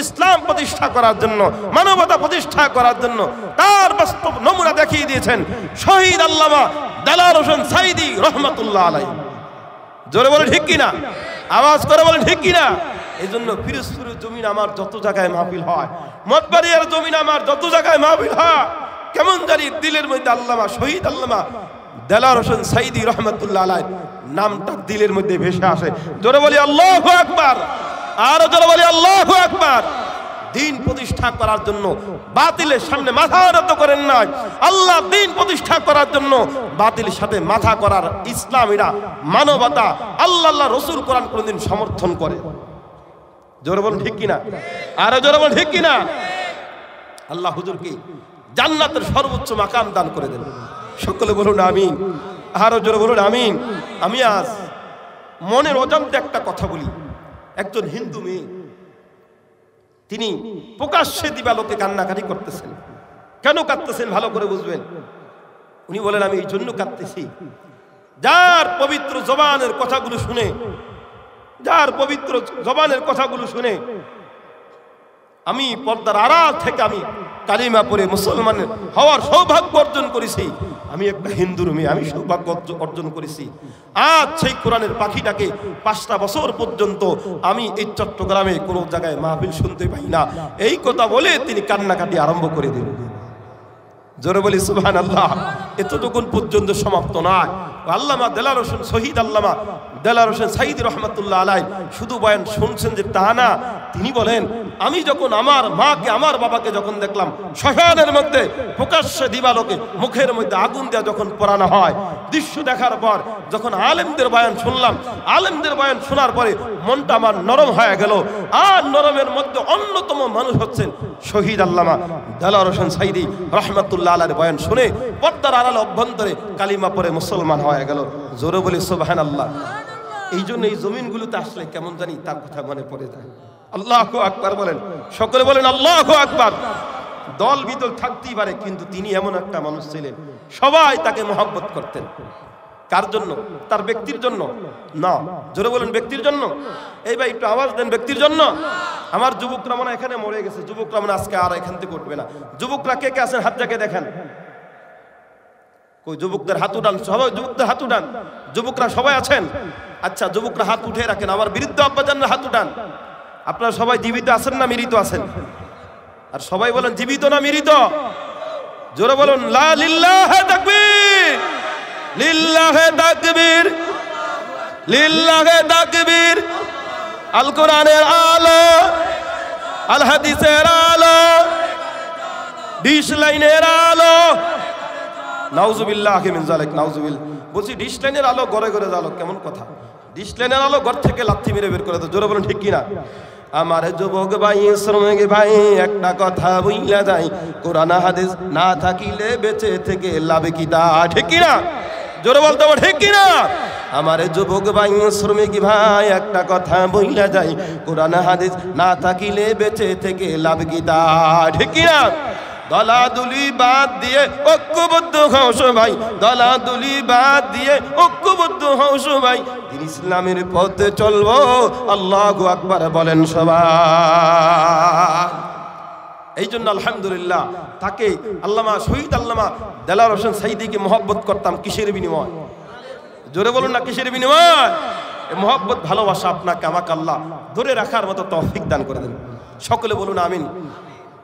ইসলাম প্রতিষ্ঠা করার জন্য মানবতা প্রতিষ্ঠা করার জন্য তার বাস্তব নমুনা দেখিয়ে দিয়েছেন শহীদ আল্লামা দালাল হোসেন সাইদি রহমতুল্লাহ আলাই জোরে বলে ঠিক কিনা আওয়াজ করে বলে ঠিক কিনা এই জন্য ফিরোজপুরের জমিন আমার যত জায়গায় মাহফিল হয় মতবাড়িয়ার জমিন আমার যত জায়গায় মাহফিল হয় কেমন জানি দিলের মধ্যে আল্লামা শহীদ আল্লামা দেলার হোসেন সাইদি রহমতুল্লাহ আলাই নামটা দিলের মধ্যে ভেসে আসে জোরে বলি আল্লাহ আকবার আরো যারা বলি আল্লাহ একবার দিন প্রতিষ্ঠা করার জন্য বাতিলের সামনে মাথা নত করেন নাই আল্লাহ দিন প্রতিষ্ঠা করার জন্য বাতিলের সাথে মাথা করার ইসলামীরা মানবতা আল্লাহ আল্লাহ রসুল কোরআন কোনদিন সমর্থন করে জোর বল ঠিক কিনা আরো জোর বল ঠিক কিনা আল্লাহ হুজুরকে জান্নাতের সর্বোচ্চ মাকাম দান করে দেন সকলে বলুন আমিন আরো জোরে বলুন আমিন আমি আজ মনের অজান্তে একটা কথা বলি একজন হিন্দু মেয়ে তিনি প্রকাশ্যে দিবালোকে কান্নাকাটি করতেছেন কেন কাঁদতেছেন ভালো করে বুঝবেন উনি বলেন আমি এই জন্য কাঁদতেছি যার পবিত্র জবানের কথাগুলো শুনে যার পবিত্র জবানের কথাগুলো শুনে আমি পর্দার আড়াল থেকে আমি কালিমা পড়ে মুসলমান হওয়ার সৌভাগ্য অর্জন করেছি আমি একটা হিন্দুর মেয়ে আমি সৌভাগ্য অর্জন করেছি আজ সেই কোরআনের পাখিটাকে পাঁচটা বছর পর্যন্ত আমি এই চট্টগ্রামে কোনো জায়গায় মাহফিল শুনতে পাই না এই কথা বলে তিনি কান্নাকাটি আরম্ভ করে দিলেন জোরে বলি সুবহানাল্লাহ আল্লাহ এতটুকুন পর্যন্ত সমাপ্ত নয় আল্লামা দেলার হোসেন শহীদ আল্লামা দেলার হোসেন সাইদ রহমতুল্লাহ আলাই শুধু বয়ান শুনছেন যে তা না তিনি বলেন আমি যখন আমার মাকে আমার বাবাকে যখন দেখলাম শ্মশানের মধ্যে প্রকাশ্যে দিবালোকে মুখের মধ্যে আগুন দেওয়া যখন পড়ানো হয় দৃশ্য দেখার পর যখন আলেমদের বয়ান শুনলাম আলেমদের বয়ান শোনার পরে মনটা আমার নরম হয়ে গেল আর নরমের মধ্যে অন্যতম মানুষ হচ্ছেন শহীদ আল্লামা দেলার হোসেন সাইদি রহমতুল্লাহ আলার বয়ান শুনে পর্দার দাঁড়ালো অভ্যন্তরে কালিমা পরে মুসলমান হয়ে গেল জোরে বলি সোবাহান আল্লাহ এই জন্য এই জমিনগুলোতে আসলে কেমন জানি তার কথা মনে পড়ে যায় আল্লাহ আকবার বলেন সকলে বলেন আল্লাহ আকবার দল বিদল থাকতেই পারে কিন্তু তিনি এমন একটা মানুষ ছিলেন সবাই তাকে মহাব্বত করতেন কার জন্য তার ব্যক্তির জন্য না জোরে বলেন ব্যক্তির জন্য এই ভাই একটু আওয়াজ দেন ব্যক্তির জন্য আমার যুবকরা মনে এখানে মরে গেছে যুবকরা মনে আজকে আর এখান থেকে উঠবে না যুবকরা কে কে আছেন হাত দেখেন কই যুবকদের হাত উঠান সবাই যুবকদের হাত উঠান যুবকরা সবাই আছেন আচ্ছা যুবকরা হাত উঠে রাখেন আমার বিরুদ্ধ আব্বাজানরা হাত উঠান আপনারা সবাই জীবিত আছেন না মৃত আছেন আর সবাই বলেন জীবিত না মৃত জোরে বলুন লিল্লাহে তাকবীর লিল্লাহে তাকবীর লিল্লাহে তাকবীর আল কোরআনের আলো আল হাদিসের আলো বিশ লাইনের আলো নাউজুবিল্লাহ আখিমিন জালেক নাউজুবিল বলছি ডিসলাইনের আলো গড়ে গড়ে জালো কেমন কথা ডিসলাইনের আলো ঘর থেকে লাথি মেরে বের করে তো জোরে বলুন ঠিক কিনা আমার যুবক ভাই শ্রমিক ভাই একটা কথা বুঝলা যাই কোরআন হাদিস না থাকিলে বেঁচে থেকে লাভে কি তা ঠিক কিনা জোরে বলতে হবে ঠিক কিনা আমার যুবক ভাই শ্রমিক ভাই একটা কথা বইলা যাই কোরআন হাদিস না থাকিলে বেঁচে থেকে লাভ কি তা ঠিক কিনা দলাদুলি বাদ দিয়ে ঐক্যবদ্ধ হও সবাই দলাদুলি বাদ দিয়ে ঐক্যবদ্ধ হও সবাই ইসলামের পথে চলবো আল্লাহ আকবার বলেন সবাই এই জন্য আলহামদুলিল্লাহ তাকে আল্লামা শহীদ আল্লামা দেলার হোসেন সাইদিকে মহব্বত করতাম কিসের বিনিময় জোরে বলুন না কিসের বিনিময় মহব্বত ভালোবাসা আপনাকে আমাকে আল্লাহ ধরে রাখার মতো তফিক দান করে দেন সকলে বলুন আমিন